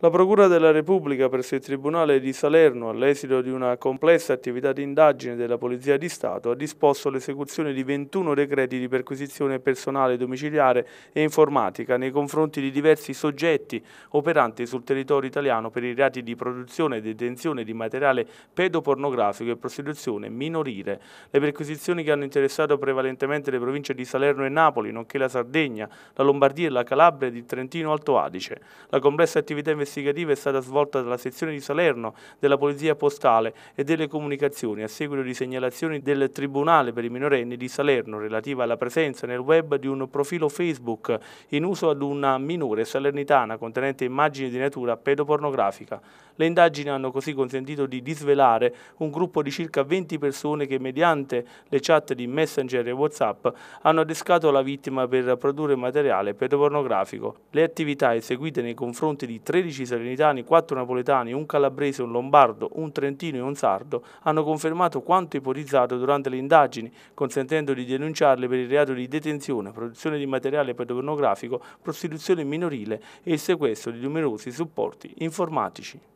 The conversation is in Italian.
La Procura della Repubblica presso il Tribunale di Salerno, all'esito di una complessa attività di indagine della Polizia di Stato, ha disposto l'esecuzione di 21 decreti di perquisizione personale domiciliare e informatica nei confronti di diversi soggetti operanti sul territorio italiano per i reati di produzione e detenzione di materiale pedopornografico e prostituzione minorile. Le perquisizioni che hanno interessato prevalentemente le province di Salerno e Napoli, nonché la Sardegna, la Lombardia e la Calabria e il Trentino Alto Adige. La complessa attività investigativa è stata svolta dalla sezione di Salerno della Polizia Postale e delle Comunicazioni a seguito di segnalazioni del Tribunale per i minorenni di Salerno relativa alla presenza nel web di un profilo Facebook in uso ad una minore salernitana contenente immagini di natura pedopornografica. Le indagini hanno così consentito di disvelare un gruppo di circa 20 persone che mediante le chat di Messenger e Whatsapp hanno adescato la vittima per produrre materiale pedopornografico. Le attività eseguite nei confronti di 13 15 salernitani, 4 napoletani, un calabrese, un lombardo, un trentino e un sardo hanno confermato quanto ipotizzato durante le indagini, consentendo di denunciarle per il reato di detenzione, produzione di materiale pedopornografico, prostituzione minorile e il sequestro di numerosi supporti informatici.